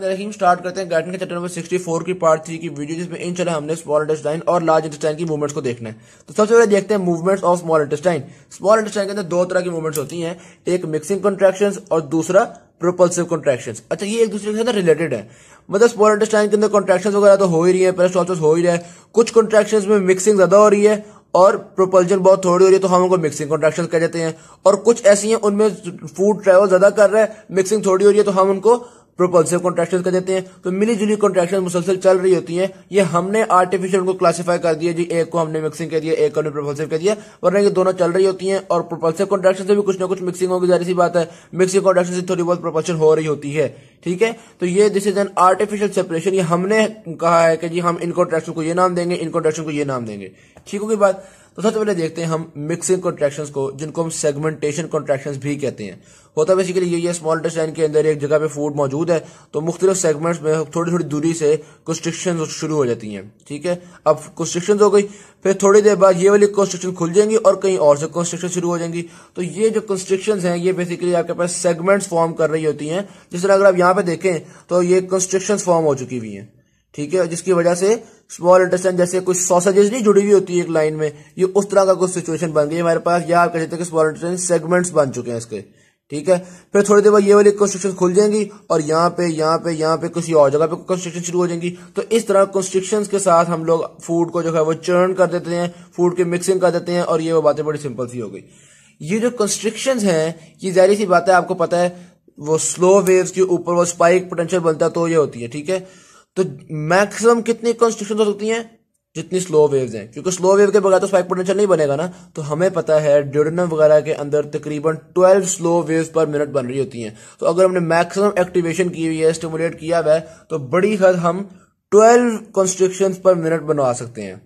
रहीम start करते हैं गाइडन के चैप्टर नंबर 64 की पार्ट थ्री की वीडियो जिसमें इन चला हमने स्मॉल इंटेस्टाइन और लार्ज इंटेस्टाइन की मूवमेंट्स को देखना है तो सबसे पहले देखते हैं movements of small intestine small intestine के अंदर दो तरह की मूवमेंट्स होती हैं एक मिक्सिंग कॉन्ट्रेक्शन और दूसरा प्रोपल्सिव कॉन्ट्रेक्शन अच्छा ये एक दूसरे के अंदर रिलेटेड है मतलब स्मॉल इंटेस्टाइन के अंदर कॉन्ट्रेक्शन वगैरह तो हो ही रही है पेरास्टॉल्स हो ही रहा है कुछ कॉन्ट्रेक्शन में मिक्सिंग ज्यादा हो रही है और प्रोपल्जन बहुत थोड़ी हो रही है तो हम उनको मिक्सिंग कॉन्ट्रेक्शन कह देते हैं और कुछ ऐसी हैं उनमें फूड ट्रैवल ज्यादा कर रहा है मिक्सिंग थोड़ी हो रही है तो हम उनको प्रोपल्सिव कॉन्ट्रेक्शन कर देते हैं तो जुली कॉन्ट्रेक्शन मुसलसल चल रही होती है ये हमने आर्टिफिशियल उनको क्लासीफाई कर दिया जी एक को हमने मिक्सिंग कर दिया एक को हमने प्रोपल्सिव कर दिया वरना ये दोनों चल रही होती हैं और प्रोपल्सिव कॉन्ट्रेक्शन से भी कुछ ना कुछ मिक्सिंग होगी जारी सी बात है मिक्सिंग कॉन्ट्रेक्शन से थोड़ी बहुत प्रोपल्शन हो रही होती है ठीक है तो ये this is an artificial separation ये हमने कहा है कि जी हम इन कॉन्ट्रेक्शन को ये नाम देंगे इन कॉन्ट्रैक्शन को ये नाम देंगे ठीक होगी बात तो सबसे पहले देखते हैं हम मिक्सिंग कॉन्ट्रेक्शन को जिनको हम सेगमेंटेशन कॉन्ट्रेक्शन भी कहते हैं होता बेसिकली ये स्मॉल डिस्टाइन के अंदर एक जगह पे फूड मौजूद है तो मुख्तलिफ सेगमेंट में थोड़ी थोड़ी दूरी से कंस्ट्रिक्शन शुरू हो जाती हैं ठीक है अब कंस्ट्रिक्शन हो गई फिर थोड़ी देर बाद ये वाली कंस्ट्रक्शन खुल जाएंगी और कहीं और से कंस्ट्रक्शन शुरू हो जाएंगी तो ये जो कंस्ट्रक्शन हैं ये बेसिकली आपके पास सेगमेंट्स फॉर्म कर रही होती हैं जिस तरह अगर आप यहाँ पे देखें तो ये कंस्ट्रक्शन फॉर्म हो चुकी हुई हैं ठीक है जिसकी वजह से स्मॉल इंटेस्टाइन जैसे कुछ सॉसेजेस नहीं जुड़ी हुई होती है एक लाइन में ये उस तरह का कुछ सिचुएशन बन गई हमारे पास या आप कह सकते हैं स्मॉल इंटेस्टाइन सेगमेंट्स बन चुके हैं इसके ठीक है फिर थोड़ी देर बाद ये वाली कंस्ट्रक्शन खुल जाएंगी और यहाँ पे यहाँ पे यहाँ पे किसी और जगह पे कंस्ट्रक्शन शुरू हो जाएंगी तो इस तरह कंस्ट्रक्शन के साथ हम लोग फूड को जो है वो चर्न कर देते हैं फूड की मिक्सिंग कर देते हैं और ये वो बातें बड़ी सिंपल सी हो गई ये जो कंस्ट्रिक्शन है ये जहरी सी बात है आपको पता है वो स्लो वेव्स के ऊपर वो स्पाइक पोटेंशियल बनता है तो ये होती है ठीक है तो मैक्सिमम कितनी कंस्ट्रक्शन हो सकती हैं जितनी स्लो वेव्स हैं क्योंकि स्लो वेव के बगैर तो स्पाइक पोटेंशियल नहीं बनेगा ना तो हमें पता है ड्यूडनम वगैरह के अंदर तकरीबन 12 स्लो वेव्स पर मिनट बन रही होती हैं तो अगर हमने मैक्सिमम एक्टिवेशन की हुई है स्टिमुलेट किया हुआ है तो बड़ी हद हम 12 कंस्ट्रक्शन पर मिनट बनवा सकते हैं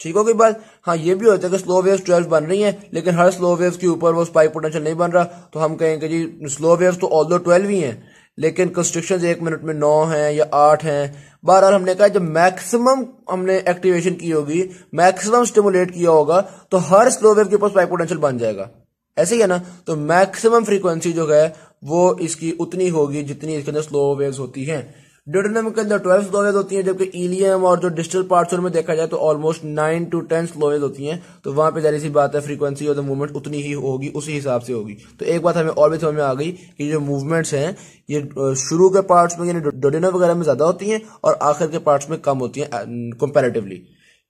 ठीक हो गई बात हाँ ये भी होता है कि स्लो वेव ट्वेल्व बन रही है लेकिन हर स्लो वेव के ऊपर वो स्पाइक पोटेंशियल नहीं बन रहा तो हम कहेंगे जी स्लो वेव तो ऑल दो ट्वेल्व ही हैं लेकिन कंस्ट्रक्शन एक मिनट में नौ हैं या आठ हैं बहरहाल हमने कहा जब मैक्सिमम हमने एक्टिवेशन की होगी मैक्सिमम स्टिमुलेट किया होगा तो हर स्लो वेव के पास पाइप पोटेंशियल बन जाएगा ऐसे ही है ना तो मैक्सिमम फ्रीक्वेंसी जो है वो इसकी उतनी होगी जितनी इसके अंदर स्लो वेव्स होती हैं ड्यूडेनम के अंदर ट्वेल्व स्लोवेज होती हैं जबकि ईलियम और जो डिजिटल पार्ट्स में देखा जाए तो almost nine to ten slow waves होती हैं तो वहां पे जारी सी बात है फ्रीक्वेंसी और द मूवमेंट उतनी ही होगी उसी हिसाब से होगी तो एक बात हमें और भी समझ में आ गई कि जो मूवमेंट्स हैं ये शुरू के पार्ट्स में यानी डोडेनम वगैरह में ज्यादा होती हैं और आखिर के पार्ट्स में कम होती हैं कंपेरेटिवली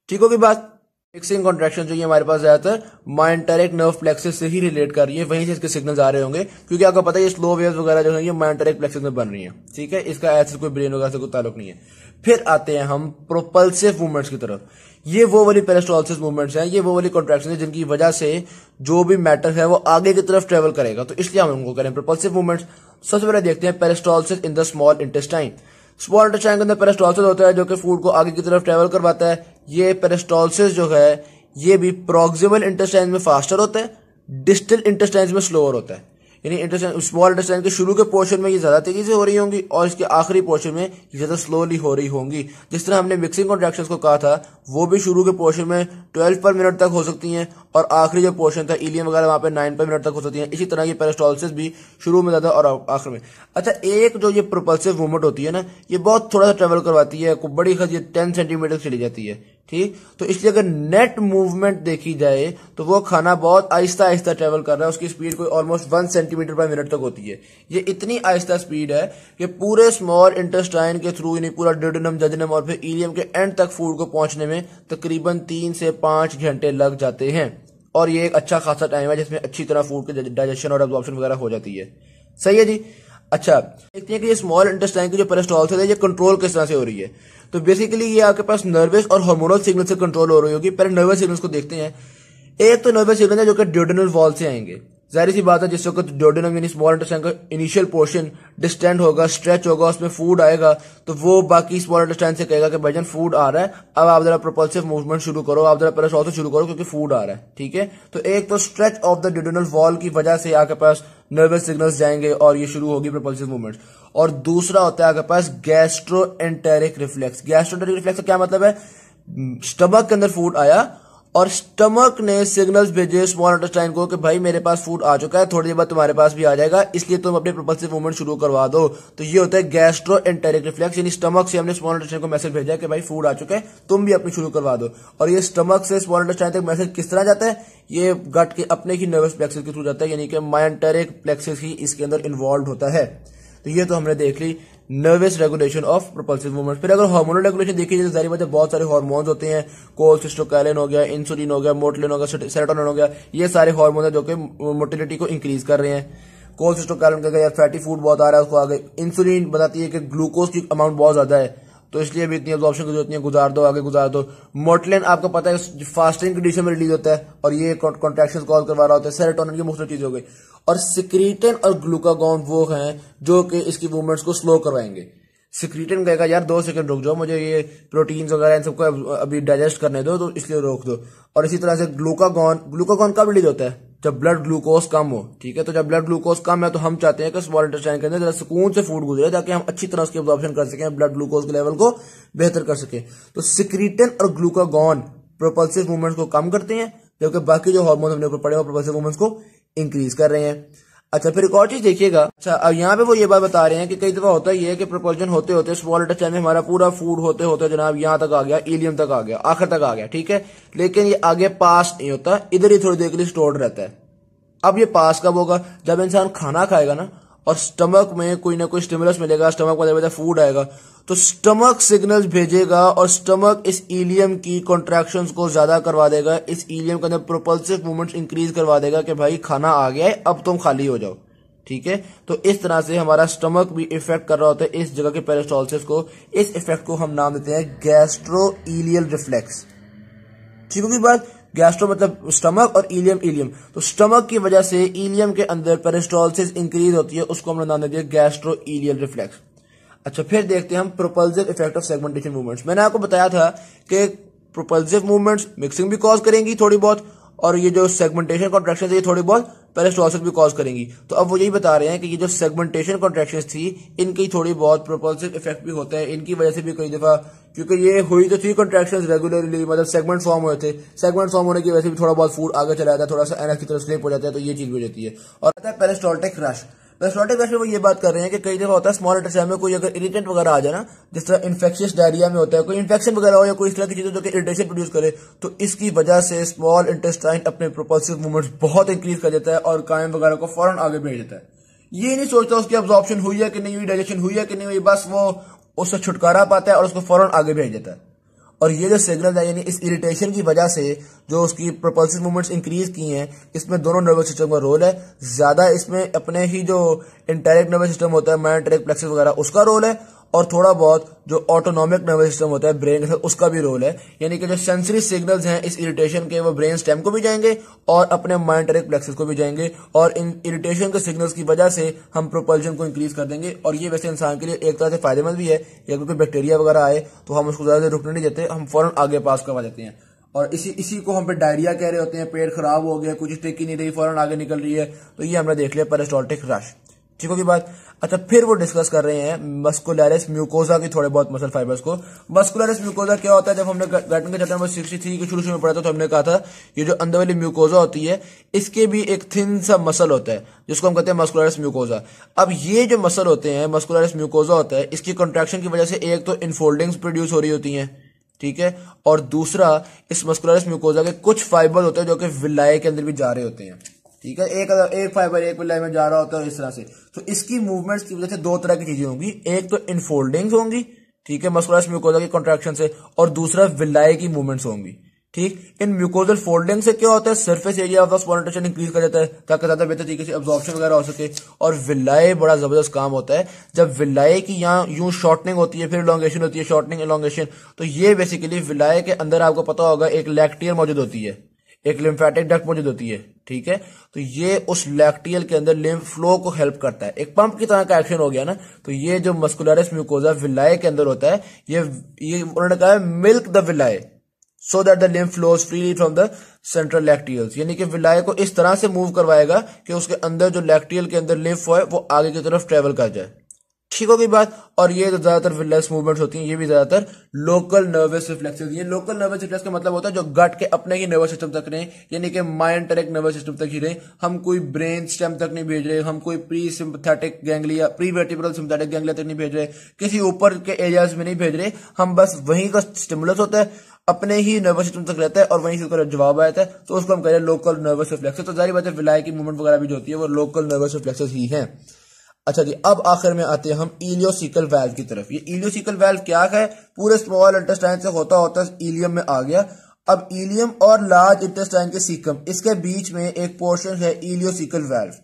ठीक होगी बात फिक्सिंग कॉन्ट्रेक्शन जो ये हमारे पास ज्यादातर माइंटरेक्ट नर्व प्लेक्सिस से ही रिलेट कर रही है वहीं से इसके सिग्नल आ रहे होंगे क्योंकि आपको पता है ये स्लो वेव वगैरह जो है ये माइंटरेक्ट प्लेक्सिस में बन रही है ठीक है इसका ऐसे कोई ब्रेन वगैरह से कोई ताल्लुक नहीं है फिर आते हैं हम प्रोपल्सिव मूवमेंट्स की तरफ ये वो वाली पेरेस्टोलिस मूवमेंट्स हैं ये वो वाली कॉन्ट्रेक्शन है जिनकी वजह से जो भी मैटर है वो आगे की तरफ ट्रेवल करेगा तो इसलिए हम उनको करें प्रोपल्सिव मूवमेंट्स सबसे पहले देखते हैं peristalsis in the small intestine small intestine के अंदर पेरेस्टोलसिस होता है जो कि फूड को आगे की तरफ ट्रेवल करवाता है ये पेरेस्टोलसिस जो है ये भी प्रोक्सिमल इंटेस्टाइन में फास्टर होता है डिस्टल इंटेस्टाइन में स्लोअर होता है यानी इंटरसेंड स्मॉल इंटरसेंड के शुरू के पोर्शन में ये ज़्यादा तेज़ी से हो रही होंगी और इसके आखिरी पोर्शन में ये ज़्यादा स्लोली हो रही होंगी जिस तरह हमने मिक्सिंग कॉन्ट्रैक्शन को कहा था वो भी शुरू के पोर्शन में ट्वेल्व पर मिनट तक हो सकती हैं और आखिरी जो पोर्शन था इलियम वगैरह वहां पर नाइन पर मिनट तक हो सकती है इसी तरह की पेरेस्टोलिस भी शुरू में ज़्यादा और आखिर में अच्छा एक जो ये प्रोपल्सिव मूवमेंट होती है ना ये बहुत थोड़ा सा ट्रेवल करवाती है बड़ी खत ये टेन सेंटीमीटर चली जाती है ठीक तो इसलिए अगर नेट मूवमेंट देखी जाए तो वो खाना बहुत आहिस्ता आहिस्ता ट्रेवल कर रहा है उसकी स्पीड कोई almost one centimetre per minute तक होती है ये इतनी आहिस्ता स्पीड है कि पूरे स्मॉल इंटेस्टाइन के थ्रू यानी पूरा डिडनम जजनम और फिर ईलियम के एंड तक फूड को पहुंचने में तकरीबन तीन से पांच घंटे लग जाते हैं और ये एक अच्छा खासा टाइम है जिसमें अच्छी तरह फूड के डाइजेशन और एब्जॉर्प्शन वगैरह हो जाती है सही है जी अच्छा देखते हैं कि ये स्मॉल इंटेस्टाइन की जो पेरेस्टॉल है ये कंट्रोल किस तरह से हो रही है तो बेसिकली ये आपके पास नर्वस और हार्मोनल सिग्नल से कंट्रोल हो रही होगी पहले नर्वस सिग्नल को देखते हैं एक तो नर्वस सिग्नल है जो कि ड्यूडनल वॉल से आएंगे जाहिर सी बात है जिस वक्त डोडेनम यानी स्मॉल इंटेस्टाइन का इनिशियल पोर्शन डिस्टेंड होगा स्ट्रेच होगा उसमें फूड आएगा तो वो बाकी स्मॉल इंटेस्टाइन से कहेगा कि भाईजान फूड आ रहा है अब आप जरा प्रोपल्सिव मूवमेंट शुरू करो आप जरा पेरासोल शुरू करो क्योंकि फूड आ रहा है ठीक है तो एक तो stretch of the duodenal wall की वजह से आपके पास नर्वस सिग्नल जाएंगे और ये शुरू होगी प्रोपल्सिव मूवमेंट और दूसरा होता है आपके पास gastroenteric reflex gastroenteric reflex का क्या मतलब है स्टमक के अंदर फूड आया और स्टमक ने सिग्नल्स भेजे स्मॉल इंटेस्टाइन को कि भाई मेरे पास फूड आ चुका है थोड़ी देर बाद तुम्हारे पास भी आ जाएगा इसलिए तुम अपने प्रोपल्सिव मूवमेंट शुरू करवा दो तो ये होता है गैस्ट्रो एंटेरिक रिफ्लेक्स यानी स्टमक से हमने स्मॉल इंटेस्टाइन को मैसेज भेजा कि भाई फूड आ चुका है तुम भी अपनी शुरू करवा दो और ये स्टमक से स्मॉल इंटेस्टाइन तक मैसेज किस तरह जाता है ये गट के अपने ही नर्वस प्लेक्सेस के थ्रू जाता है यानी कि माइंटेरिक प्लेक्सेस ही इसके अंदर इन्वॉल्व होता है तो ये तो हमने देख ली nervous regulation of propulsive movement फिर अगर हार्मोनल रेगुलेशन देखी जाए जारी बात बहुत सारे हार्मोन होते हैं कोल सिस्टोकैलिन हो गया इंसुलिन हो गया मोटलिन हो गया सेरेटोनिन हो गया ये सारे हार्मोन है जो कि मोटिलिटी को इंक्रीज कर रहे हैं कोल सिस्टोकैलिन का फैटी फूड बहुत आ रहा है उसको आगे इंसुलिन बताती है कि ग्लूकोज की अमाउंट बहुत ज्यादा है तो इसलिए भी इतनी ऑप्शन की जरूरत नहीं है गुजार दो आगे गुजार दो मोटलिन आपको पता है फास्टिंग कंडीशन में रिलीज होता है और ये कॉन्ट्रेक्शन कॉल करवा रहा होता है सेरेटोनिन की मुख्य चीज हो गई और सिक्रीटन और ग्लूकागॉन वो हैं जो कि इसकी मूवमेंट्स को स्लो करवाएंगे सिक्रीटन कहेगा यार दो सेकंड रुक जाओ मुझे ये प्रोटीन्स वगैरह इन सबको अभी डाइजेस्ट करने दो तो इसलिए रोक दो और इसी तरह से ग्लूकागॉन ग्लूकागॉन कब रिलीज होता है जब ब्लड ग्लूकोज कम हो ठीक है तो जब ब्लड ग्लूकोज कम है तो हम चाहते हैं कि स्मॉल इंटरस्टाइन के अंदर जरा सुकून से फूड गुजरे ताकि हम अच्छी तरह उसके ऑब्जॉर्प्शन कर सकें ब्लड ग्लूकोज के लेवल को बेहतर कर सके तो सिक्रीटन और ग्लूकागॉन प्रोपल्सिव मूवमेंट्स को कम करते हैं जबकि बाकी जो हार्मोन हमने ऊपर पड़े हैं प्रोपल्सिव मूवमेंट्स को इंक्रीज कर रहे हैं अच्छा फिर एक और चीज देखिएगा अच्छा अब यहाँ पे वो ये बात बता रहे हैं कि कई दफा होता ही है कि प्रपोजन होते होते स्मॉल अटैच में हमारा पूरा फूड होते होते जनाब यहाँ तक आ गया एलियम तक आ गया आखिर तक आ गया ठीक है लेकिन ये आगे पास नहीं होता इधर ही थोड़ी देर के लिए स्टोर्ड रहता है अब ये पास कब होगा जब इंसान खाना खाएगा ना और स्टमक में कोई ना कोई स्टिमुलस मिलेगा स्टमक में ज्यादा फूड आएगा तो स्टमक सिग्नल्स भेजेगा और स्टमक इस ईलियम की कॉन्ट्रेक्शन को ज्यादा करवा देगा इस ईलियम के अंदर प्रोपल्सिव मूवमेंट इंक्रीज करवा देगा कि भाई खाना आ गया है अब तुम खाली हो जाओ ठीक है तो इस तरह से हमारा स्टमक भी इफेक्ट कर रहा होता है इस जगह के पेरेस्टोलिस को इस इफेक्ट को हम नाम देते हैं गैस्ट्रो इलियल रिफ्लेक्स ठीक होगी बात गैस्ट्रो मतलब स्टमक और इलियम इलियम तो स्टमक की वजह से इलियम के अंदर पेरेस्टोलिस इंक्रीज होती है उसको हमने नाम दे दिया गैस्ट्रो इलियल रिफ्लेक्स अच्छा फिर देखते हैं हम propulsive effect of segmentation movements मैंने आपको बताया था कि प्रोपल्सिव मूवमेंट्स मिक्सिंग भी कॉज करेंगी थोड़ी बहुत और ये जो सेगमेंटेशन कॉन्ट्रेक्शन है ये थोड़ी बहुत पेलेस्टोसिस भी कॉज करेंगी तो अब वो यही बता रहे हैं कि ये जो सेगमेंटेशन कॉन्ट्रेक्शन थी इनकी थोड़ी बहुत प्रोपल्सिव इफेक्ट भी होता है इनकी वजह से भी कई दफा क्योंकि ये हुई तो थी कॉन्ट्रेक्शन रेगुलरली मतलब सेगमेंट फॉर्म हुए थे सेगमेंट फॉर्म होने की वजह से भी थोड़ा बहुत फूड आगे चला जाता है थोड़ा सा एनर्जी की तरफ स्लिप हो जाता है तो ये चीज भी हो जाती है और पेलेस्टोल्टिक रश पेस्टोटिक वैसे वो ये बात कर रहे हैं कि कई दफा होता है स्मॉल लेटर में कोई अगर इरिटेंट वगैरह आ जाए ना जिस तरह इन्फेक्शियस डायरिया में होता है कोई इन्फेक्शन वगैरह हो या कोई इस तरह की चीजें जो कि इरिटेशन प्रोड्यूस करे तो इसकी वजह से स्मॉल इंटेस्टाइन अपने प्रोपल्सिव मूवमेंट्स बहुत इंक्रीज कर देता है और कायम वगैरह को फौरन आगे भेज देता है ये नहीं सोचता उसकी अब्जॉर्प्शन हुई है कि नहीं हुई डाइजेशन हुई है कि नहीं हुई बस वो उससे छुटकारा पाता है और उसको फौरन आगे भेज देता है और ये जो सिग्नल है यानी इस इरिटेशन की वजह से जो उसकी प्रोपल्सिव मूवमेंट्स इंक्रीज की हैं इसमें दोनों नर्वस सिस्टम का रोल है ज़्यादा इसमें अपने ही जो इंटेरिक नर्वस सिस्टम होता है माइंड ट्रेक प्लेक्सिस वगैरह उसका रोल है और थोड़ा बहुत जो ऑटोनॉमिक नर्वस सिस्टम होता है ब्रेन का उसका भी रोल है यानी कि जो सेंसरी सिग्नल्स हैं इस इरिटेशन के वो ब्रेन स्टेम को भी जाएंगे और अपने माइंड प्लेक्सेस को भी जाएंगे और इन इरिटेशन के सिग्नल्स की वजह से हम प्रोपल्शन को इंक्रीज कर देंगे और ये वैसे इंसान के लिए एक तरह से फायदेमंद भी है या कोई बैक्टीरिया वगैरह आए तो हम उसको ज्यादा रुकने नहीं देते हम फौरन आगे पास करवा देते हैं और इसी इसी को हम पे डायरिया कह रहे होते हैं पेट खराब हो गया कुछ टिक नहीं रही फौरन आगे निकल रही है तो ये हमने देख लिया पेरेस्टोल्टिक रश ठीक होगी बात अच्छा फिर वो डिस्कस कर रहे हैं मस्कुलरिस म्यूकोजा की थोड़े बहुत मसल फाइबर्स को मस्कुलरिस म्यूकोजा क्या होता है जब हमने गार्डन के चैप्टर सिक्सटी थ्री के शुरू शुरू में पढ़ा था तो हमने कहा था ये जो अंदर वाली म्यूकोजा होती है इसके भी एक थिन सा मसल होता है जिसको हम कहते हैं मस्कुलरिस म्यूकोजा अब ये जो मसल होते हैं मस्कुलरिस म्यूकोजा होता है इसकी कंट्रैक्शन की वजह से एक तो इनफोल्डिंग्स प्रोड्यूस हो रही होती हैं ठीक है और दूसरा इस मस्कुलरिस म्यूकोजा के कुछ फाइबर होते हैं जो कि विलाय के अंदर भी जा रहे होते हैं ठीक है एक एक फाइबर एक विलय में जा रहा होता है इस तरह से तो इसकी मूवमेंट्स की वजह से दो तरह की चीजें होंगी एक तो इनफोल्डिंग होंगी ठीक है मस्कुलस म्यूकोजा की कॉन्ट्रेक्शन से और दूसरा विलाय की मूवमेंट्स होंगी ठीक इन म्यूकोजल फोल्डिंग से क्या होता है सरफेस एरिया ऑफ द स्पॉन्टेशन इंक्रीज कर जाता है ताकि ज्यादा बेहतर तरीके से ऑब्जॉर्प्शन वगैरह हो सके और विलाय बड़ा जबरदस्त काम होता है जब विलाय की यहाँ यूं शॉर्टनिंग होती है फिर इलांगेशन होती है शॉर्टनिंग इलांगेशन तो ये बेसिकली विलाय के अंदर आपको पता होगा एक लैक्टियर मौजूद होती है एक लिम्फेटिक डक्ट मौजूद होती है ठीक है तो ये उस लैक्टियल के अंदर लिम्फ फ्लो को हेल्प करता है एक पंप की तरह का एक्शन हो गया ना तो ये जो मस्कुलरिस म्यूकोजा विलाय के अंदर होता है ये ये उन्होंने कहा milk the villi so that the lymph flows freely from the central lacteal यानी कि विलाय को इस तरह से मूव करवाएगा कि उसके अंदर जो लैक्टियल के अंदर लिम्फ हो वो आगे की तरफ ट्रेवल कर जाए ठीक होगी बात और ये जो ज्यादातर रिलैक्स मूवमेंट्स होती हैं ये भी ज्यादातर लोकल नर्वस रिफ्लेक्स ये लोकल नर्वस रिफ्लेक्स का मतलब होता है जो गट के अपने ही नर्वस सिस्टम तक रहे यानी कि माइंड डायरेक्ट नर्वस सिस्टम तक ही रहे हम कोई ब्रेन स्टेम तक नहीं भेज रहे हम कोई pre sympathetic ganglia prevertebral sympathetic ganglia तक नहीं भेज रहे किसी ऊपर के एरियाज में नहीं भेज रहे हम बस वहीं का स्टिमुलस होता है अपने ही नर्वस सिस्टम तक रहता है और वहीं से उसका जवाब आता है तो उसको हम कह रहे हैं लोकल नर्वस रिफ्लेक्स तो जारी बात है विलाय की मूवमेंट वगैरह भी जो होती है वो लोकल नर्वस रिफ्लेक्सेस ही है अच्छा जी अब आखिर में आते हैं हम इलियोसिकल वैल्व की तरफ ये इलियोसिकल वैल्व क्या है पूरे स्मॉल इंटेस्टाइन से होता होता इलियम में आ गया अब इलियम और लार्ज इंटेस्टाइन के सीकम इसके बीच में एक पोर्शन है इलियोसिकल वैल्व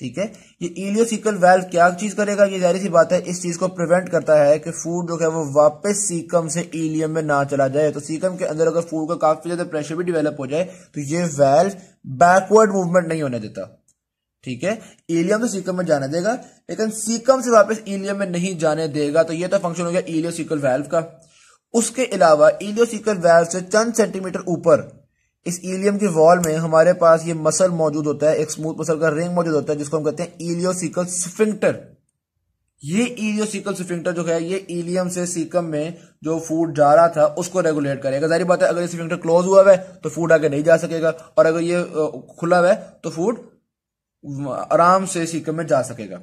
ठीक है ये इलियोसिकल वैल्व क्या चीज करेगा ये जारी सी बात है इस चीज को प्रिवेंट करता है कि फूड जो है वो वापस सीकम से इलियम में ना चला जाए तो सीकम के अंदर अगर फूड का काफी ज्यादा प्रेशर भी डिवेलप हो जाए तो ये वैल्व बैकवर्ड मूवमेंट नहीं होने देता ठीक है इलियम से सीकम में जाने देगा लेकिन सीकम से वापस इलियम में नहीं जाने देगा तो ये तो फंक्शन हो गया इलियो सीकल वैल्व का उसके अलावा इलियो सीकल वैल्व से चंद सेंटीमीटर ऊपर इस इलियम की वॉल में हमारे पास ये मसल मौजूद होता है एक स्मूथ मसल का रिंग मौजूद होता है जिसको हम कहते हैं इलियो सीकल स्फिंक्टर ये इलियो सीकल स्फिंक्टर जो है ये इलियम से सीकम में जो फूड जा रहा था उसको रेगुलेट करेगा जारी बात है अगर ये स्फिंक्टर क्लोज हुआ है तो फूड आगे नहीं जा सकेगा और अगर ये खुला हुआ है तो फूड आराम से सीकम में जा सकेगा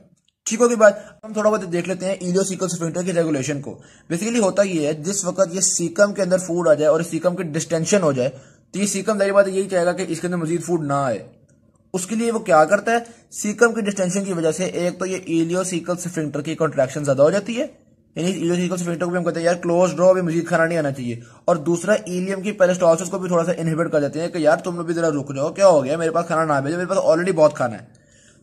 ठीक होगी बात हम थोड़ा बहुत देख लेते हैं इलियो सीकम स्प्रिंटर की रेगुलेशन को बेसिकली होता ये है जिस वक्त ये सीकम के अंदर फूड आ जाए और सीकम की डिस्टेंशन हो जाए तो ये सीकम जारी बात यही चाहेगा कि इसके अंदर मजीद फूड ना आए उसके लिए वो क्या करता है सीकम की डिस्टेंशन की वजह से एक तो ये इलियो सीकल स्प्रिंटर की कॉन्ट्रैक्शन ज्यादा हो जाती है कहते यार क्लोज ड्रॉ भी मजीद खाना नहीं आना चाहिए और दूसरा ईलियम की पेलेस्टॉसिस को भी थोड़ा सा इनहिबिट कर देते हैं कि यार तुम लोग भी जरा रुक जाओ क्या हो गया मेरे पास खाना ना भेजो मेरे पास ऑलरेडी बहुत खाना है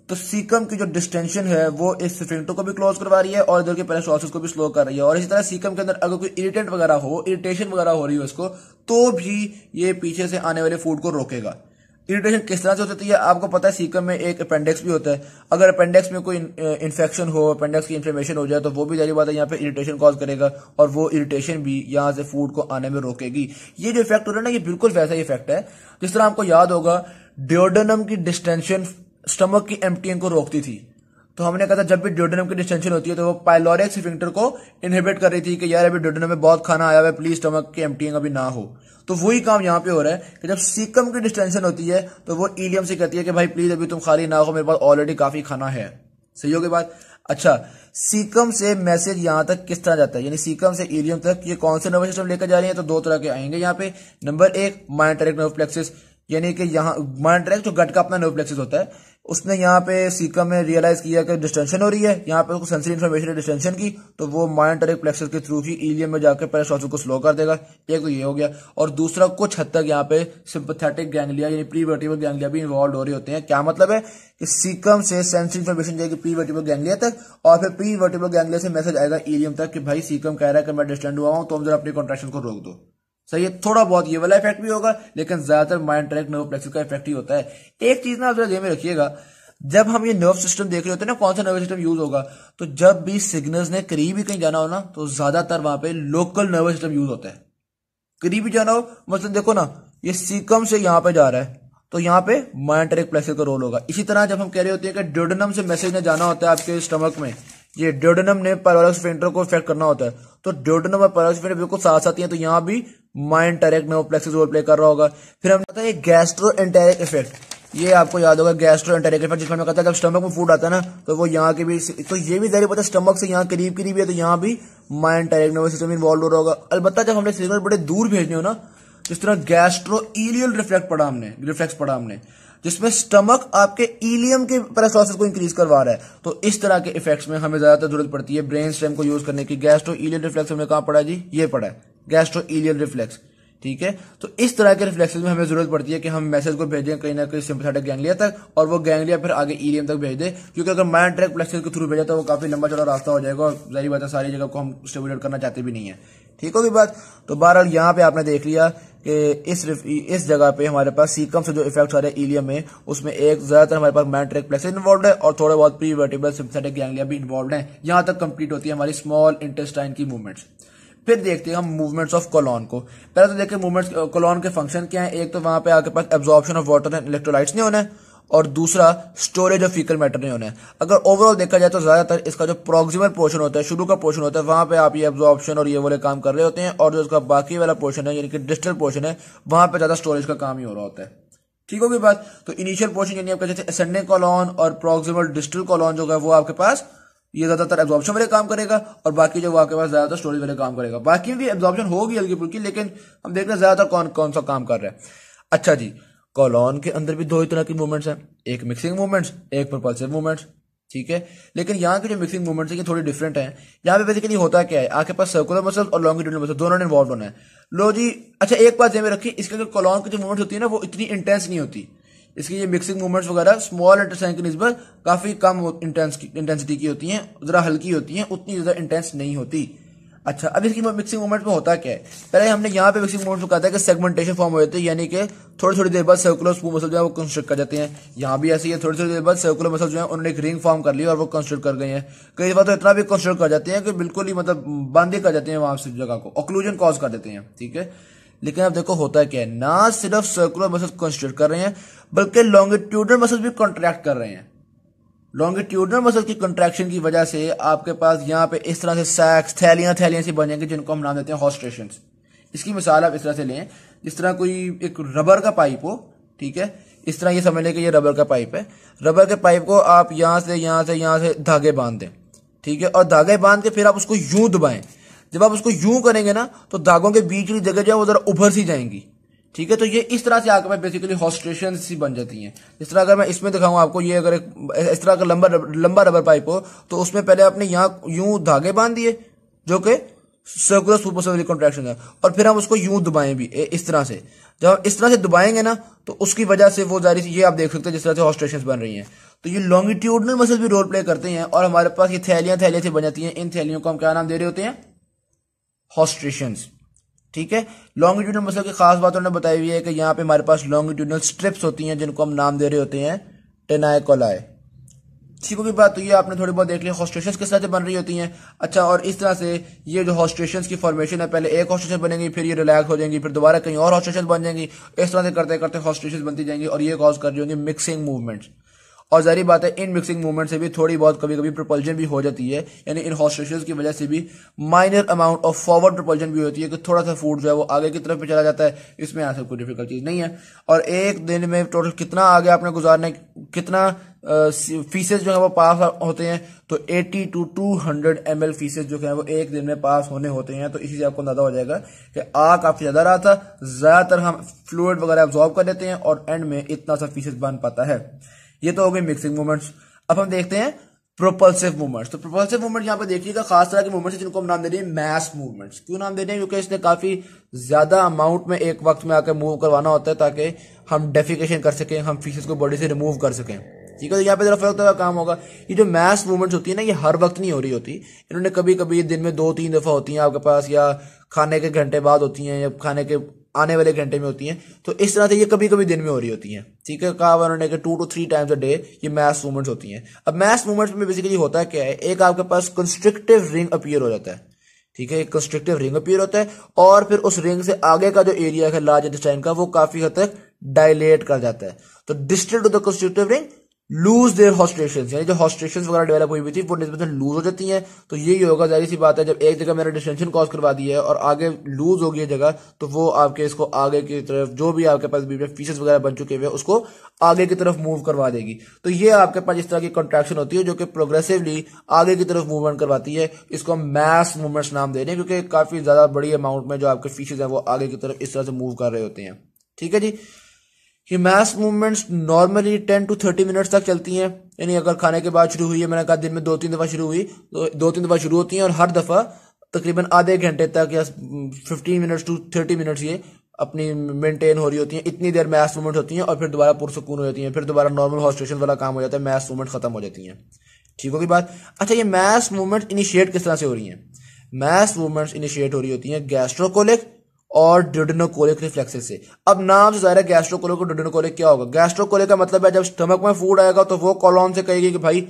तो सीकम की जो डिस्टेंशन है वो इस फिंटो को भी क्लोज करवा रही है और इधर के पेलेस्टॉसिस को भी स्लो कर रही है और इसी तरह सीकम के अंदर अगर कोई इरिटेंट वगैरह हो इरिटेशन वगैरह हो रही है उसको तो भी ये पीछे से आने वाले फूड को रोकेगा इरिटेशन किस तरह से हो सकती है आपको पता है सीकम में एक अपेंडिक्स भी होता है अगर अपेंडिक्स में कोई इन्फेक्शन हो अपेंडिक्स की इन्फ्लेमेशन हो जाए तो वो भी जारी बात है यहाँ पे इरिटेशन कॉज करेगा और वो इरिटेशन भी यहाँ से फूड को आने में रोकेगी ये जो इफेक्ट हो रहा है ना ये बिल्कुल वैसा ही इफेक्ट है जिस तरह आपको याद होगा डिओडनम की डिस्टेंशन स्टमक की एम्पटिंग को रोकती थी तो हमने कहा था जब भी ड्योडनम की डिस्टेंशन होती है तो वो पाइलोरिक सिफिंक्टर को इनहिबिट कर रही थी कि यार अभी ड्योडनम में बहुत खाना आया हुआ है प्लीज स्टमक की एम्प्टीइंग अभी ना हो तो वही काम यहाँ पे हो रहा है कि जब सीकम की डिस्टेंशन होती है तो वो ईलियम से कहती है कि भाई प्लीज अभी तुम खाली ना हो मेरे पास ऑलरेडी काफी खाना है सही होगी बात अच्छा सीकम से मैसेज यहां तक किस तरह जाता है यानी सीकम से ईलियम तक ये कौन से नर्वस सिस्टम लेकर जा रही है तो दो तरह के आएंगे यहाँ पे नंबर एक माइंटरेक्ट नर्व प्लेक्सिस यानी कि यहाँ माइंटरेक्ट जो गट का अपना नर्व प्लेक्सिस होता है उसने यहाँ पे सीकम में रियलाइज किया कि डिस्टेंशन हो रही है यहाँ पे उसको सेंसरी इन्फॉर्मेशन डिस्टेंशन की तो वो माइंटरिक प्लेक्सस के थ्रू ही ईलियम में जाकर पैरास्ट्रॉसिस को स्लो कर देगा एक तो ये हो गया और दूसरा कुछ हद तक यहाँ पे सिंपथेटिक गैंगलिया यानी प्री वर्टिबल गैंगलिया भी इन्वॉल्व हो रहे होते हैं क्या मतलब है कि सीकम से सेंसरी इन्फॉर्मेशन जाएगी प्री वर्टिबल गैंगलिया तक और फिर प्री वर्टिबल गैंगलिया से मैसेज आएगा ईलियम तक कि भाई सीकम कह रहा है कि मैं डिस्टेंड हुआ हूँ तो हम जरा अपनी कॉन्ट्रेक्शन को रोक दो सही तो है थोड़ा बहुत ये वाला इफेक्ट भी होगा लेकिन ज्यादातर माइंड ट्रैक नर्व प्लेक्स का इफेक्ट ही होता है एक चीज ना जरा में रखिएगा जब हम ये नर्व सिस्टम देख रहे होते हैं ना कौन सा नर्वस सिस्टम यूज होगा तो जब भी सिग्नल्स ने करीब ही कहीं जाना हो ना तो ज्यादातर वहां पे लोकल नर्वस सिस्टम यूज होता है करीब ही जाना हो मतलब देखो ना ये सीकम से यहां पे जा रहा है तो यहां पे माइंटरिक प्लेस का रोल होगा इसी तरह जब हम कह रहे होते हैं कि ड्योडनम से मैसेज ने जाना होता है आपके स्टमक में ये ड्योडनम ने पैरोलक्स फेंटर को इफेक्ट करना होता है तो ड्योडनम और पैरोलक्स फेंटर बिल्कुल साथ साथ ही है तो यहां भी माइंड टरेक्ट में वो प्ले कर रहा होगा फिर हमने कहा है गैस्ट्रो एंटेरिक इफेक्ट ये आपको याद होगा गैस्ट्रो एंटेरिक इफेक्ट जिसमें हमें कहता है जब स्टमक में फूड आता है ना तो वो यहाँ के भी तो ये भी जहरी पता है स्टमक से यहाँ करीब करीब है तो यहाँ भी myenteric nervous system involve हो रहा होगा अलबत्ता जब हमने सिग्नल बड़े दूर भेजने हो ना जिस तो तरह गैस्ट्रो इलियल रिफ्लेक्ट पड़ा हमने रिफ्लेक्स पड़ा हमने जिसमें स्टमक आपके इलियम के पैरासोसिस को इंक्रीज करवा रहा है तो इस तरह के इफेक्ट्स में हमें ज्यादातर जरूरत पड़ती है ब्रेन स्टेम को यूज करने की गैस्ट्रो इलियल रिफ्लेक्स हमने कहा पड़ा जी ये पड़ा है गैस्ट्रो इलियन रिफ्लेक्स ठीक है तो इस तरह के रिफ्लेक्सेस में हमें जरूरत पड़ती है कि हम मैसेज को भेजें कहीं ना कहीं सिंपथेटिक गैंग्लिया तक और वो गैंग्लिया फिर आगे ईलियम तक भेज दे क्योंकि अगर माइन ट्रैक फ्लेक्सेस के थ्रू भेजा तो वो काफी लंबा चौड़ा रास्ता हो जाएगा और जारी बात है सारी जगह को हम स्टेबुलेट करना चाहते भी नहीं है ठीक होगी बात तो बहरहाल यहाँ पे आपने देख लिया कि इस इस जगह पे हमारे पास सीकम से जो इफेक्ट आ रहे हैं ईलियम में उसमें एक ज्यादातर हमारे पास मैन ट्रेक प्लेक्स इन्वॉल्व है और थोड़े बहुत प्री सिंपथेटिक सिंथेटिक भी इन्वॉल्व है यहाँ तक कंप्लीट होती है हमारी स्मॉल इंटेस्टाइन की मूवमेंट्स फिर देखते हैं हम मूवमेंट्स ऑफ कॉलोन को पहले तो देखें मूवमेंट्स कॉलोन के फंक्शन क्या है एक तो वहां पे आपके पास absorption of water and electrolytes नहीं होना है और दूसरा स्टोरेज ऑफ फीकल मैटर नहीं होना है अगर ओवरऑल देखा जाए तो ज्यादातर इसका जो प्रोक्सिमल पोर्शन होता है शुरू का पोर्शन होता है वहां पे आप ये एब्जॉर्प्शन और ये वाले काम कर रहे होते हैं और जो इसका बाकी वाला पोर्शन है यानी कि डिस्टल पोर्शन है वहां पे ज्यादा स्टोरेज का काम ही हो रहा होता है ठीक होगी बात तो इनिशियल पोर्शन यानी आपका जैसे असेंडिंग कॉलोन और प्रोक्सिमल डिस्टल कॉलोन जो है वो आपके पास ये ज्यादातर एब्जॉर्प्शन वाले काम करेगा और बाकी जो आपके पास ज्यादातर स्टोरेज वाले काम करेगा बाकी भी एब्जॉर्प्शन होगी हल्की फुल्की लेकिन हम देख रहे हैं ज्यादातर कौन कौन सा काम कर रहा है अच्छा जी कॉलोन के अंदर भी दो ही तरह की मूवमेंट्स हैं एक मिक्सिंग मूवमेंट्स एक प्रपल्सिव मूवमेंट्स ठीक है लेकिन यहाँ के जो मिक्सिंग मूवमेंट्स है ये थोड़ी डिफरेंट है यहाँ पे बेसिकली होता क्या है आपके पास सर्कुलर मसल और लॉन्गिट्यूडल मसल दोनों ने इन्वॉल्व होना है लो जी अच्छा एक बात ध्यान में रखिए इसके अंदर कॉलोन की जो मूवमेंट होती है ना वो इतनी इंटेंस नहीं होती इसकी ये मिक्सिंग मूवमेंट्स वगैरह स्मॉल इंटरसाइक्लिज पर काफी कम इंटेंसिटी की होती हैं जरा हल्की होती हैं उतनी ज्यादा इंटेंस नहीं होती अच्छा अब इसकी मिक्सिंग मूवमेंट में होता क्या है पहले हमने यहाँ पे मिक्सिंग मूवमेंट कहा था कि सेगमेंटेशन फॉर्म हो जाते हैं यानी कि थोड़ी थोड़ी देर बाद सर्कुलर स्पून मसल जो है वो कंस्ट्रक्ट कर जाते हैं यहाँ भी ऐसे ही है थोड़ी थोड़ी देर बाद सर्कुलर मसल जो है उन्होंने एक रिंग फॉर्म कर लिया और वो कंस्ट्रक्ट कर गए हैं कई बार तो इतना भी कंस्ट्रक्ट कर जाते हैं कि बिल्कुल ही मतलब बंद ही कर जाते हैं वहां से जगह को ऑक्लूजन कॉज कर देते हैं ठीक है लेकिन अब देखो होता क्या है ना सिर्फ सर्कुलर मसल कॉन्स्टिट्यूट कर रहे हैं बल्कि लॉन्गिट्यूडनल मसल भी कॉन्ट्रैक्ट कर रहे हैं लॉन्गिट्यूडनल मसल की कंट्रैक्शन की वजह से आपके पास यहाँ पे इस तरह से सैक्स थैलियां थैलियां सी बनेंगे जिनको हम नाम देते हैं हॉस्ट्रेशन इसकी मिसाल आप इस तरह से लें जिस तरह कोई एक रबर का पाइप हो ठीक है इस तरह ये समझ लें कि ये रबर का पाइप है रबर के पाइप को आप यहां से यहां से यहां से धागे बांध दें ठीक है और धागे बांध के फिर आप उसको यूं दबाएं जब आप उसको यूं करेंगे ना तो दागों के बीच की जगह जो है वो जरा उभर सी जाएंगी ठीक है तो ये इस तरह से आकर में बेसिकली हॉस्टेशन सी बन जाती हैं इस तरह अगर मैं इसमें दिखाऊं आपको ये अगर एक इस तरह का लंबा लंबा रबर पाइप हो तो उसमें पहले आपने यहाँ यूं धागे बांध दिए जो कि सर्कुलर सुपर कॉन्ट्रेक्शन है और फिर हम उसको यूं दबाएं भी इस तरह से जब हम इस तरह से दबाएंगे ना तो उसकी वजह से वो जारी ये आप देख सकते हैं जिस तरह से हॉस्टेशन बन रही है तो ये लॉन्गिट्यूडनल मसल भी रोल प्ले करते हैं और हमारे पास ये थैलियां थैलियां से बन जाती हैं इन थैलियों को हम क्या नाम दे रहे होते हैं हॉस्ट्रेशंस ठीक है लॉन्गिट्यूडनल मसल की खास बात उन्होंने बताई हुई है कि यहाँ पे हमारे पास लॉन्गिट्यूडनल स्ट्रिप्स होती हैं जिनको हम नाम दे रहे होते हैं टेनाकोलाए ठीक है बात तो ये आपने थोड़ी बहुत देख लिया हॉस्ट्रेशन किस तरह से बन रही होती हैं अच्छा और इस तरह से ये जो हॉस्ट्रेशन की फॉर्मेशन है पहले एक हॉस्ट्रेशन बनेंगी फिर ये रिलैक्स हो जाएंगी फिर दोबारा कहीं और हॉस्ट्रेशन बन जाएंगी इस तरह से करते करते हॉस्ट्रेशन बनती जाएंगी और ये कॉज कर रही होंगी मिक्सिंग मूवमेंट्स और जारी बात है इन मिक्सिंग मूवमेंट से भी थोड़ी बहुत कभी कभी प्रोपल्जन भी हो जाती है यानी इन हॉस्टेशन की वजह से भी minor amount of forward propulsion भी होती है कि थोड़ा सा फूड जो है वो आगे की तरफ चला जाता है इसमें यहाँ से कोई डिफिकल्ट चीज़ नहीं है और एक दिन में टोटल कितना आगे आपने गुजारना कितना फीसेज जो है वो पास होते हैं तो 80 to 200 hundred M L feces जो है वो एक दिन में पास होने होते हैं तो इसी से आपको अंदाजा हो जाएगा कि आ काफी ज्यादा रहा था ज्यादातर हम फ्लूड वगैरह ऑब्जॉर्व कर लेते हैं और एंड में इतना सा फीसेज बन पाता है ये तो हो गए मिक्सिंग मूवमेंट्स अब हम देखते हैं प्रोपल्सिव मूवमेंट्स तो प्रोपल्सिव मूवमेंट यहाँ पर देखिएगा खास तरह के मूवमेंट्स जिनको हम नाम दे रहे हैं मैस मूवमेंट्स क्यों नाम दे रहे हैं क्योंकि इसने काफी ज्यादा अमाउंट में एक वक्त में आकर मूव करवाना होता है ताकि हम डेफिकेशन कर सकें हम फीसेस को बॉडी से रिमूव कर सकें ठीक है तो यहाँ पे जरा फर्क का काम होगा ये जो मैस मूवमेंट्स होती है ना ये हर वक्त नहीं हो रही होती इन्होंने कभी कभी दिन में दो तीन दफा होती हैं आपके पास या खाने के घंटे बाद होती हैं या खाने के आने वाले घंटे में होती हैं तो इस तरह से ये कभी कभी दिन में हो रही होती हैं ठीक है कहा उन्होंने कि two to three times a day ये मैस मूवमेंट्स होती हैं अब मैस मूवमेंट्स में बेसिकली होता है क्या है एक आपके पास कंस्ट्रक्टिव रिंग अपियर हो जाता है ठीक है एक कंस्ट्रक्टिव रिंग अपियर होता है और फिर उस रिंग से आगे का जो एरिया है लार्ज इंटेस्टाइन का वो काफी हद तक डायलेट कर जाता है तो distant to the constrictive ring lose their haustration यानी जो हॉस्ट्रेशन वगैरह डेवलप हुई हुई थी वो निस्बतन लूज हो जाती हैं तो यही होगा जाहिर सी बात है जब एक जगह मैंने डिस्टेंशन कॉज करवा दी है और आगे लूज होगी जगह तो वो आपके इसको आगे की तरफ जो भी आपके पास बीच में फीसेस वगैरह बन चुके हुए उसको आगे की तरफ मूव करवा देगी तो ये आपके पास इस तरह की कॉन्ट्रेक्शन होती है जो कि प्रोग्रेसिवली आगे की तरफ मूवमेंट करवाती है इसको हम मैस मूवमेंट्स नाम दे रहे हैं क्योंकि काफी ज्यादा बड़ी अमाउंट में जो आपके फीसेज हैं वो आगे की तरफ इस तरह से मूव कर रहे होते हैं ठीक है जी ये mass movements normally ten to thirty minutes तक चलती हैं यानी अगर खाने के बाद शुरू हुई है मैंने कहा दिन में दो तीन दफ़ा शुरू हुई तो दो तीन दफ़ा शुरू होती हैं और हर दफ़ा तकरीबन आधे घंटे तक या fifteen minutes to thirty minutes ये अपनी मेंटेन हो रही होती हैं इतनी देर मैस मूवमेंट होती हैं और फिर दोबारा पुरसकून हो जाती हैं फिर दोबारा नॉर्मल हॉस्टेशन वाला काम हो जाता है मैस मूवमेंट खत्म हो जाती हैं ठीक होगी बात अच्छा ये मैस मूवमेंट इनिशिएट किस तरह से हो रही है मैस मूवमेंट्स इनिशिएट हो रही होती हैं गैस्ट्रोकोलिक और ड्यूडिनोकोलिक रिफ्लेक्सेस से अब नाम से ज़ाहिर है गैस्ट्रोकोलिक और ड्यूडिनोकोलिक क्या होगा गैस्ट्रोकोलिक का मतलब है जब स्टमक में फूड आएगा तो वो कॉलोन से कहेगी कि भाई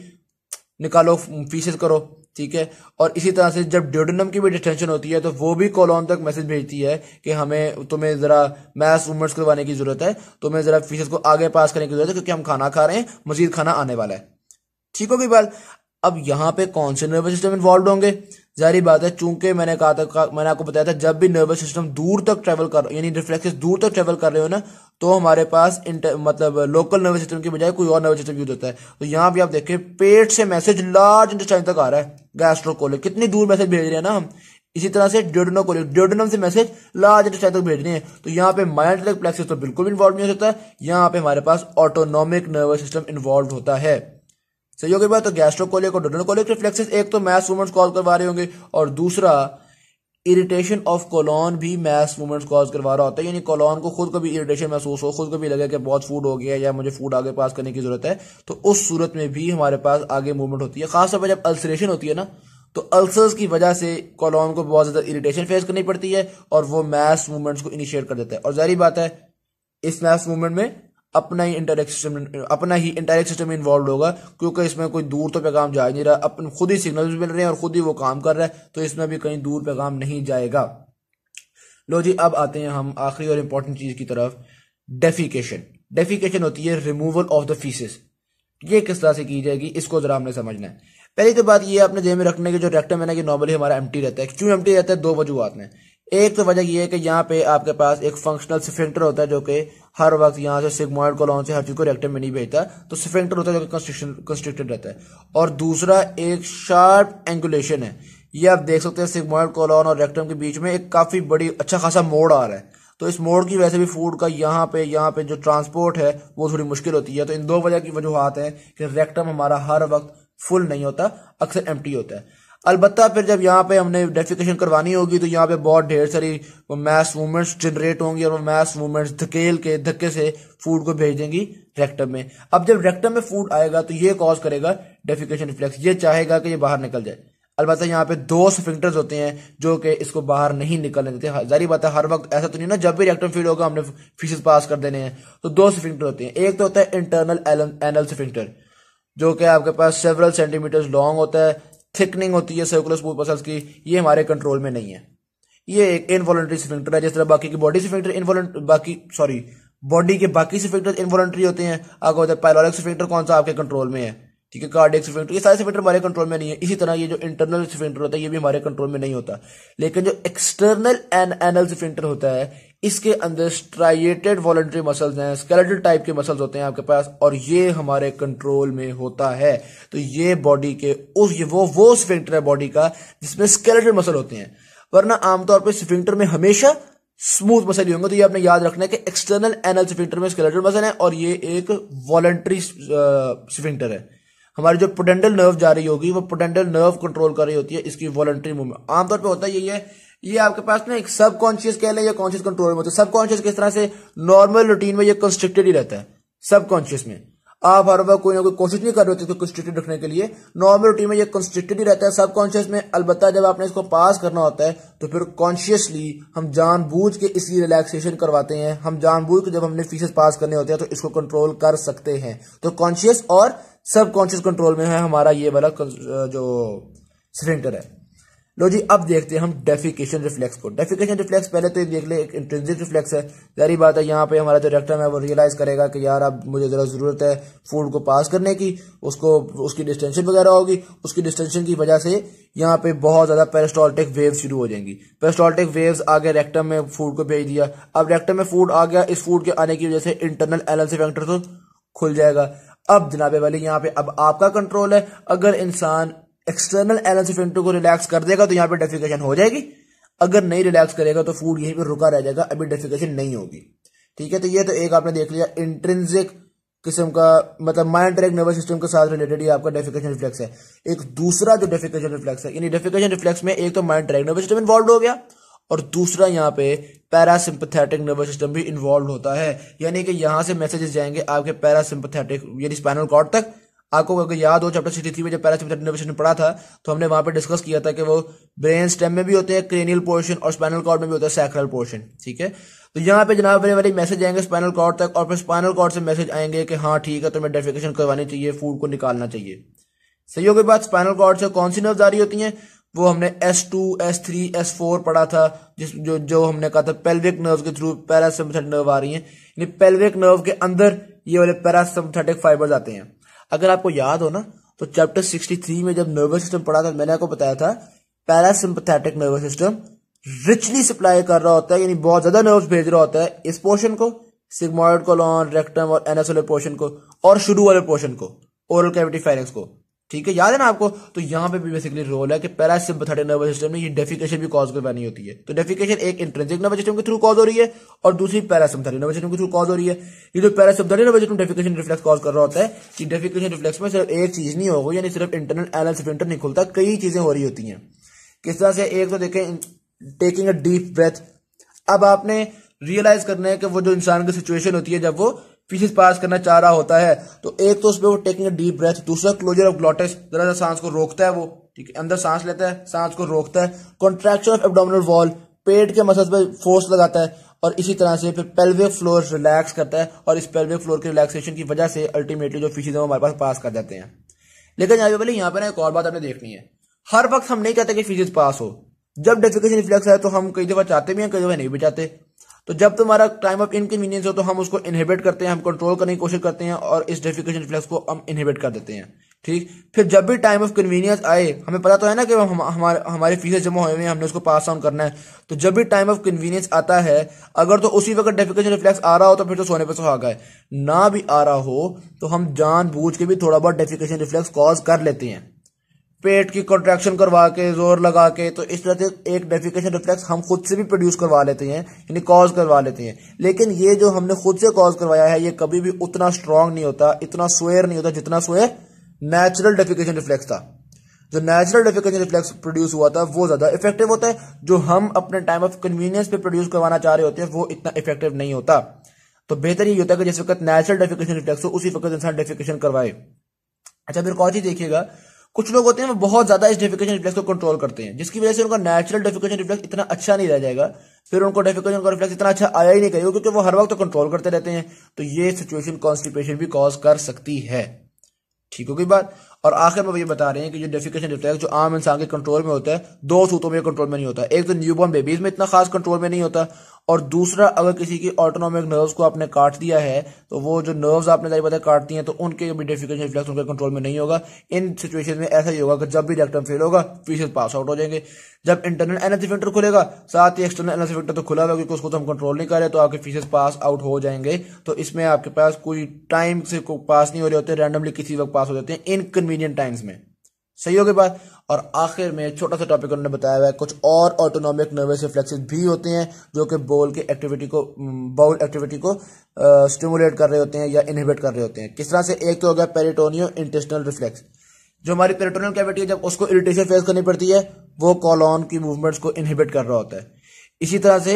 निकालो फीसेस करो ठीक है और इसी तरह से जब ड्यूडनम की भी डिटेंशन होती है तो वो भी कॉलोन तक मैसेज भेजती है कि हमें तुम्हें ज़रा मैस मूवमेंट्स करवाने की ज़रूरत है तुम्हें ज़रा फीसेस को आगे पास करने की ज़रूरत है क्योंकि हम खाना खा रहे हैं मजीद खाना आने वाला है ठीक होगी बात अब यहाँ पे कौन से नर्वस सिस्टम इन्वॉल्व होंगे जारी बात है चूंकि मैंने कहा था मैंने आपको बताया था जब भी नर्वस सिस्टम दूर तक ट्रेवल कर यानी रिफ्लेक्सेस दूर तक ट्रेवल कर रहे हो ना तो हमारे पास मतलब लोकल नर्वस सिस्टम की बजाय कोई और नर्वस सिस्टम यूज होता है तो यहाँ भी आप देखें पेट से मैसेज लार्ज इंटेस्टाइन तक आ रहा है गैस्ट्रोकोलिक कितनी दूर मैसेज भेज रहे हैं ना हम इसी तरह से ड्योडनोकोलिक ड्योडनम से मैसेज लार्ज इंटेस्टाइन तक भेज रहे हैं तो यहाँ पे माइंड तो बिल्कुल भी इन्वॉल्व नहीं हो सकता यहाँ पे हमारे पास ऑटोनॉमिक नर्वस सिस्टम इन्वॉल्व होता है सही की बात तो गैस्ट्रोकोलिक और डोडोनोकोलिक रिफ्लेक्सेस एक तो मैस मूवमेंट कॉज करवा रहे होंगे और दूसरा इरिटेशन ऑफ कोलोन भी मैस मूवमेंट कॉज करवा रहा होता है यानी कोलोन को खुद भी इरिटेशन महसूस हो खुद को भी लगे कि बहुत फूड हो गया या मुझे फूड आगे पास करने की जरूरत है तो उस सूरत में भी हमारे पास आगे मूवमेंट होती है खासतौर पर जब अल्सरेशन होती है ना तो अल्सर्स की वजह से कोलोन को बहुत ज्यादा इरिटेशन फेस करनी पड़ती है और वो मैस मूवमेंट्स को इनिशिएट कर देता है और जारी बात है इस मैस मूवमेंट में अपना ही इंटरनेट सिस्टम अपना ही इंटरनेट सिस्टम इन्वॉल्व होगा क्योंकि इसमें कोई दूर तो पैगाम जा नहीं रहा अपन खुद ही सिग्नल मिल रहे हैं और खुद ही वो काम कर रहा है तो इसमें भी कहीं दूर पैगाम नहीं जाएगा लो जी अब आते हैं हम आखिरी और इम्पोर्टेंट चीज की तरफ डेफिकेशन डेफिकेशन होती है रिमूवल ऑफ द फीसिस ये किस तरह से की जाएगी इसको जरा हमने समझना है पहली तो बात ये आपने जेब में रखने के जो रेक्टम है ना कि नॉर्मली हमारा एम्प्टी रहता है क्यों एम्प्टी रहता है दो वजूहत में एक तो वजह यह है कि यहाँ पे आपके पास एक फंक्शनल सिफेंटर होता है जो कि हर वक्त यहाँ से सिगमोइड को लॉन्च से हर चीज को रिएक्टर में नहीं भेजता तो सिफेंटर होता है जो कि कंस्ट्रक्टेड रहता है और दूसरा एक शार्प एंगुलेशन है ये आप देख सकते हैं सिगमोइड कोलॉन और रेक्टम के बीच में एक काफी बड़ी अच्छा खासा मोड़ आ रहा है तो इस मोड़ की वजह से भी फूड का यहाँ पे यहाँ पे जो ट्रांसपोर्ट है वो थोड़ी मुश्किल होती है तो इन दो वजह की वजूहत है कि रेक्टम हमारा हर वक्त फुल नहीं होता अक्सर एम्प्टी होता है अलबत् फिर जब यहाँ पे हमने डेफिकेशन करवानी होगी तो यहाँ पे बहुत ढेर सारी मैस मूवमेंट्स जनरेट होंगी और वो मैस मूवमेंट्स धकेल के धक्के से फूड को भेज देंगी रेक्टम में अब जब रेक्टम में फूड आएगा तो ये कॉज करेगा डेफिकेशन रिफ्लेक्स ये चाहेगा कि ये बाहर निकल जाए अलबत् यहाँ पे दो सफिंक्टर्स होते हैं जो कि इसको बाहर नहीं निकलने देते हाँ, जारी बात है हर वक्त ऐसा तो नहीं ना जब भी रेक्टम फीड होगा हमने फीसिस पास कर देने हैं तो दो सफिंक्टर होते हैं एक तो होता है इंटरनल एनल सफिंक्टर जो कि आपके पास सेवरल सेंटीमीटर्स लॉन्ग होता है थिकनिंग होती है सर्कुलर स्मूथ मसल्स की ये हमारे कंट्रोल में नहीं है ये एक इनवॉलेंट्री सिफिंक्टर है जिस तरह बाकी की बॉडी सिफिंक्टर इनवॉलेंट बाकी सॉरी बॉडी के बाकी सिफिंक्टर इनवॉलेंट्री होते हैं आगे होता है कौन सा आपके कंट्रोल में है ठीक है कार्डिक सिफेंटर ये सारे सिफेंटर हमारे कंट्रोल में नहीं है इसी तरह ये जो इंटरनल सिफेंटर होता है ये भी हमारे कंट्रोल में नहीं होता लेकिन जो एक्सटर्नल एंड एनल सिफेंटर होता है इसके अंदर स्ट्राइटेड वॉलेंट्री मसल्स हैं स्केलेटल टाइप के मसल्स होते हैं आपके पास और ये हमारे कंट्रोल में होता है तो ये बॉडी के उस ये वो वो स्फिंक्टर है बॉडी का जिसमें स्केलेटल मसल होते हैं वरना आमतौर पर स्फिंक्टर में हमेशा स्मूथ मसल ही होंगे तो ये आपने याद रखना है कि एक्सटर्नल एनल स्फिंक्टर में स्केलेटल मसल है और ये एक वॉलेंट्री स्फिंक्टर है हमारी जो पोडेंडल नर्व जा रही होगी वो पोडेंडल नर्व कंट्रोल कर रही होती है इसकी वॉलंट्री मूवमेंट आमतौर पर होता है यही है ये आपके पास ना एक सब कॉन्शियस कह लें या कॉन्शियस कंट्रोल में होता है सब कॉन्शियस किस तरह से नॉर्मल रूटीन में ये कंस्ट्रिक्टेड ही रहता है सब कॉन्शियस में आप हर वक्त कोई ना कोई कोशिश नहीं कर रहे होते कंस्टिट्यूट रखने के लिए नॉर्मल रूटीन में ये कंस्टिट्यूट ही रहता है सब कॉन्शियस में अलबत्ता जब आपने इसको पास करना होता है तो फिर कॉन्शियसली हम जानबूझ के इसकी रिलैक्सेशन करवाते हैं हम जानबूझ के जब हमने फीसेस पास करने होते हैं तो इसको कंट्रोल कर सकते हैं तो कॉन्शियस और सबकॉन्शियस कंट्रोल में है हमारा ये वाला जो सिलेंडर है लो जी अब देखते हैं हम डेफिकेशन रिफ्लेक्स को डेफिकेशन रिफ्लेक्स पहले तो देख ले एक इंटेंसिव रिफ्लेक्स है जारी बात है यहाँ पे हमारा जो रेक्टम है वो रियलाइज करेगा कि यार अब मुझे ज़रा ज़रूरत है फूड को पास करने की उसको उसकी डिस्टेंशन वगैरह होगी उसकी डिस्टेंशन की वजह से यहाँ पे बहुत ज़्यादा पेरेस्टोल्टिक वेव शुरू हो जाएंगी पेरेस्टोल्टिक वेव्स आगे रेक्टम में फूड को भेज दिया अब रेक्टम में फूड आ गया इस फूड के आने की वजह से इंटरनल एलएनसी फैक्टर तो खुल जाएगा अब जनाबे वाले यहाँ पे अब आपका कंट्रोल है अगर इंसान एक्सटर्नल एलन ऑफ को रिलैक्स कर देगा तो यहां पे डेफिकेशन हो जाएगी अगर नहीं रिलैक्स करेगा तो फूड यहीं पर रुका रह जाएगा अभी डेफिकेशन नहीं होगी ठीक है तो ये तो एक आपने देख लिया इंट्रेंसिक किस्म का मतलब माइंड ट्रैक नर्वस सिस्टम के साथ रिलेटेड ये आपका डेफिकेशन रिफ्लेक्स है एक दूसरा जो डेफिकेशन रिफ्लेक्स है यानी डेफिकेशन रिफ्लेक्स में एक तो myenteric nervous system involve हो गया और दूसरा यहाँ पे पैरासिम्पथेटिक नर्वस सिस्टम भी इन्वॉल्व होता है यानी कि यहां से मैसेजेस जाएंगे आपके पैरासिम्पथेटिक यानी स्पाइनल कॉर्ड तक आपको अगर याद हो चैप्टर सिक्सटी थ्री में जब पहला चैप्टर इनोवेशन पढ़ा था तो हमने वहां पर डिस्कस किया था कि वो ब्रेन स्टेम में भी होते हैं क्रेनियल पोर्शन और स्पाइनल कॉर्ड में भी होता है सैक्रल पोर्शन ठीक है तो यहाँ पे जनाब मेरे वाले मैसेज आएंगे स्पाइनल कॉर्ड तक और फिर स्पाइनल कॉर्ड से मैसेज आएंगे कि हाँ ठीक है तुम्हें तो डेफिकेशन करवानी चाहिए फूड को निकालना चाहिए सही होगी बात स्पाइनल कॉर्ड से कौन सी नर्व जारी होती है वो हमने S2, S3, S4 पढ़ा था जिस जो जो हमने कहा था पेल्विक नर्व के थ्रू पैरासिम्पथेटिक नर्व आ रही है पेल्विक नर्व के अंदर ये वाले पैरासिम्पथेटिक फाइबर्स आते हैं अगर आपको याद हो ना तो चैप्टर सिक्सटी थ्री में जब नर्वस सिस्टम पढ़ा था मैंने आपको बताया था parasympathetic nervous system richly supply कर रहा होता है यानी बहुत ज्यादा नर्व भेज रहा होता है इस पोर्शन को सिग्मोइड कोलॉन रेक्टम और एनासोलर पोर्शन को और शुरू वाले पोर्शन को ओरल कैविटी फाइनेंस को ठीक है याद है ना आपको तो यहाँ पे भी बेसिकली रोल है कि पैरासिम्पथेटिक नर्वस सिस्टम में ये डेफिकेशन भी कॉज करवानी होती है तो डेफिकेशन एक इंट्रेंसिक नर्वस सिस्टम के थ्रू कॉज हो रही है और दूसरी पैरासिम्पथेटिक नर्वस सिस्टम के थ्रू कॉज हो रही है ये जो parasympathetic nervous system defecation reflex cause कर रहा होता है कि डेफिकेशन रिफ्लेक्स में सिर्फ एक चीज नहीं होगी यानी सिर्फ इंटरनल एनल इंटर नहीं खुलता कई चीजें हो रही होती हैं किस तरह से एक तो देखें टेकिंग अ डीप ब्रेथ अब आपने रियलाइज करना है कि वो जो इंसान की सिचुएशन होती है जब वो फिशेज पास करना चाह रहा होता है तो एक तो उसमें वो टेकिंग डीप ब्रेथ दूसरा क्लोजर ऑफ ग्लॉटेस जरा सा सांस को रोकता है वो ठीक है अंदर सांस लेता है सांस को रोकता है कॉन्ट्रेक्शन ऑफ एबडोमिनल वॉल पेट के मसल पर फोर्स लगाता है और इसी तरह से फिर पेल्विक फ्लोर रिलैक्स करता है और इस पेल्विक फ्लोर के रिलैक्सेशन की वजह से अल्टीमेटली जो फिशेज है वो हमारे पास पास कर जाते हैं लेकिन यहाँ पे बोले यहाँ पर एक और बात आपने देखनी है हर वक्त हम नहीं कहते कि फिशेज पास हो जब डेफिकेशन रिफ्लेक्स है तो हम कई दफा चाहते भी हैं कई दफा नहीं भी चाहते तो जब तुम्हारा टाइम ऑफ इनकन्वीनियंस हो तो हम उसको इनहिबिट करते हैं हम कंट्रोल करने की कोशिश करते हैं और इस डेफिकेशन फ्लक्स को हम इनहिबिट कर देते हैं ठीक फिर जब भी टाइम ऑफ कन्वीनियंस आए हमें पता तो है ना कि हम हमारे हमारी फीसें जमा हुए हैं हमने उसको पास ऑन करना है तो जब भी टाइम ऑफ कन्वीनियंस आता है अगर तो उसी वक्त डेफिकेशन रिफ्लेक्स आ रहा हो तो फिर तो सोने पर सुहागा है ना भी आ रहा हो तो हम जानबूझ के भी थोड़ा बहुत डेफिकेशन रिफ्लेक्स कॉज कर लेते हैं पेट की कॉन्ट्रैक्शन करवा के जोर लगा के तो इस तरह से एक डेफिकेशन रिफ्लेक्स हम खुद से भी प्रोड्यूस करवा लेते हैं यानी कॉज करवा लेते हैं लेकिन ये जो हमने खुद से कॉज करवाया है ये कभी भी उतना स्ट्रांग नहीं होता इतना स्वेयर नहीं होता जितना स्वेयर नेचुरल डेफिकेशन रिफ्लेक्स था जो नेचुरल डेफिकेशन रिफ्लेक्स प्रोड्यूस हुआ था वो ज्यादा इफेक्टिव होता है जो हम अपने टाइम ऑफ कन्वीनियंस पे प्रोड्यूस करवाना चाह रहे होते हैं वो इतना इफेक्टिव नहीं होता तो बेहतर ये होता है कि जिस वक्त नेचुरल डेफिकेशन रिफ्लेक्स हो उसी वक्त इंसान डेफिकेशन करवाए अच्छा फिर कौन चीज देखिएगा कुछ लोग होते हैं वो बहुत ज्यादा इस डेफिकेशन रिफ्लेक्स को कंट्रोल करते हैं जिसकी वजह से उनका नेचुरल डेफिकेशन रिफ्लेक्स इतना अच्छा नहीं रह जाएगा फिर उनको डेफिकेशन का रिफ्लेक्स इतना अच्छा आया ही नहीं करेगा क्योंकि वो हर वक्त तो कंट्रोल करते रहते हैं तो ये सिचुएशन कॉन्स्टिपेशन भी कॉज कर सकती है ठीक होगी बात और आखिर में ये बता रहे हैं कि जो डेफिकेशन होता है जो आम इंसान के कंट्रोल में होता है दो सूतों में कंट्रोल में नहीं होता एक तो न्यूबॉर्न बेबीज में इतना खास कंट्रोल में नहीं होता और दूसरा अगर किसी की ऑटोनॉमिक नर्व्स को आपने काट दिया है तो वो जो नर्व्स आपने जारी पता काटती हैं तो उनके भी डेफिकेशन रिफ्लेक्स उनके कंट्रोल में नहीं होगा इन सिचुएशन में ऐसा ही होगा कि जब भी रेक्टम फेल होगा पीसेस पास आउट हो जाएंगे जब इंटरनल एनाथिफेंटर खुलेगा साथ ही एक्सटर्नल एनाथिफेंटर तो खुला होगा क्योंकि उसको तो हम कंट्रोल नहीं कर रहे तो आपके फीसेस पास आउट हो जाएंगे तो इसमें आपके पास कोई टाइम से पास नहीं हो रहे होते रैंडमली किसी वक्त पास हो जाते हैं इनकन्वीनियंस कन्वीनियंट टाइम्स में सही होगी बात और आखिर में छोटा सा टॉपिक उन्होंने बताया हुआ है कुछ और ऑटोनॉमिक नर्वस रिफ्लेक्सेस भी होते हैं जो कि बोल के एक्टिविटी को बोल mm, एक्टिविटी को स्टिमुलेट कर रहे होते हैं या इनहिबिट कर रहे होते हैं किस तरह से एक तो हो गया पेरिटोनियो इंटेस्टनल रिफ्लेक्स जो हमारी पेरिटोनियल कैविटी है जब उसको इरिटेशन फेस करनी पड़ती है वो कॉलोन की मूवमेंट्स को इनहिबिट कर रहा होता है इसी तरह से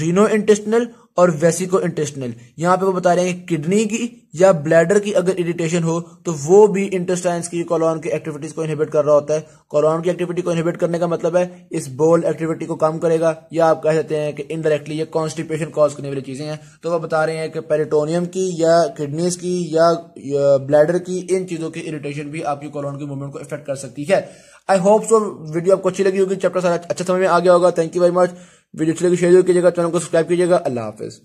रीनो इंटेस्टनल और वेसिको इंटेस्टनल यहां पे वो बता रहे हैं किडनी की या ब्लैडर की अगर इरिटेशन हो तो वो भी इंटेस्टाइन की कॉलोन की एक्टिविटीज को इनहिबिट कर रहा होता है कॉलोन की एक्टिविटी को इनहिबिट करने का मतलब है इस बोल एक्टिविटी को कम करेगा या आप कह सकते हैं कि इनडायरेक्टली ये कॉन्स्टिपेशन कॉज करने वाली चीजें हैं तो वो बता रहे हैं कि पेरिटोनियम की या किडनीज की या, ब्लैडर की इन चीजों की इरिटेशन भी आपकी कॉलोन की मूवमेंट को इफेक्ट कर सकती है आई होप सो वीडियो आपको अच्छी लगी होगी चैप्टर सारा अच्छा समय में आ गया होगा thank you very much video अच्छी लगी शेयर कीजिएगा चैनल को सब्सक्राइब कीजिएगा अल्लाह हाफिज़